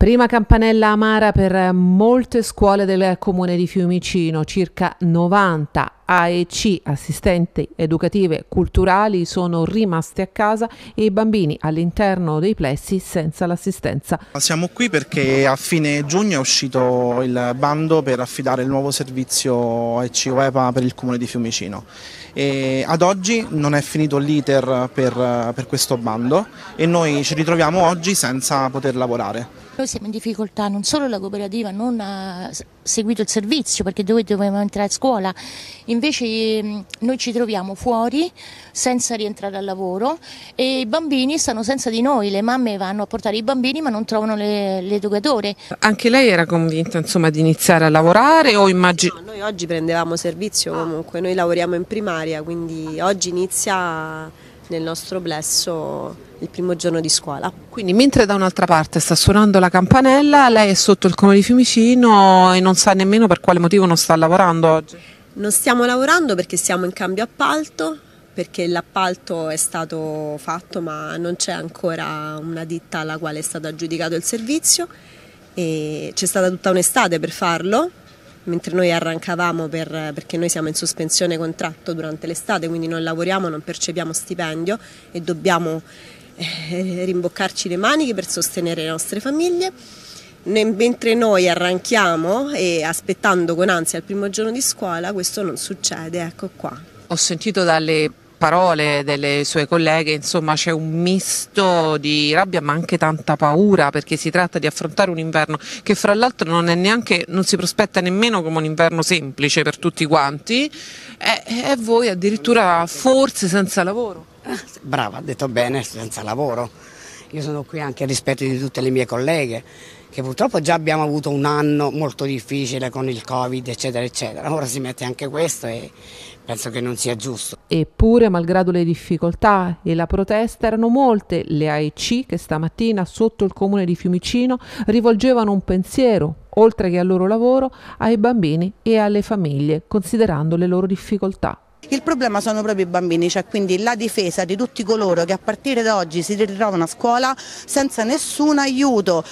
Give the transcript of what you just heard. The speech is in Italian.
Prima campanella amara per molte scuole del comune di Fiumicino, circa 90 AEC, assistenti educative culturali, sono rimaste a casa e i bambini all'interno dei plessi senza l'assistenza. Siamo qui perché a fine giugno è uscito il bando per affidare il nuovo servizio AEC UEPA per il comune di Fiumicino. E ad oggi non è finito l'iter per, per questo bando e noi ci ritroviamo oggi senza poter lavorare. Noi siamo in difficoltà, non solo la cooperativa non ha eh, seguito il servizio perché dove dovevamo entrare a scuola, invece ehm, noi ci troviamo fuori senza rientrare al lavoro e i bambini stanno senza di noi, le mamme vanno a portare i bambini ma non trovano l'educatore. Anche lei era convinta insomma, di iniziare a lavorare o immaginava? No, noi oggi prendevamo servizio comunque, noi lavoriamo in primaria quindi oggi inizia nel nostro blesso il primo giorno di scuola. Quindi mentre da un'altra parte sta suonando la campanella, lei è sotto il comune di Fiumicino e non sa nemmeno per quale motivo non sta lavorando oggi? Non stiamo lavorando perché siamo in cambio appalto, perché l'appalto è stato fatto ma non c'è ancora una ditta alla quale è stato aggiudicato il servizio e c'è stata tutta un'estate per farlo mentre noi arrancavamo per, perché noi siamo in sospensione contratto durante l'estate, quindi non lavoriamo, non percepiamo stipendio e dobbiamo eh, rimboccarci le maniche per sostenere le nostre famiglie. mentre noi arranchiamo e aspettando con ansia il primo giorno di scuola, questo non succede, ecco qua. Ho sentito dalle parole delle sue colleghe, insomma c'è un misto di rabbia ma anche tanta paura perché si tratta di affrontare un inverno che fra l'altro non, è neanche, non si prospetta nemmeno come un inverno semplice per tutti quanti e, e voi addirittura forse senza lavoro. Brava, ha detto bene, senza lavoro io sono qui anche a rispetto di tutte le mie colleghe, che purtroppo già abbiamo avuto un anno molto difficile con il Covid, eccetera, eccetera. Ora si mette anche questo e penso che non sia giusto. Eppure, malgrado le difficoltà e la protesta, erano molte le AEC che stamattina sotto il comune di Fiumicino rivolgevano un pensiero, oltre che al loro lavoro, ai bambini e alle famiglie, considerando le loro difficoltà. Il problema sono proprio i bambini, cioè quindi la difesa di tutti coloro che a partire da oggi si ritrovano a scuola senza nessun aiuto.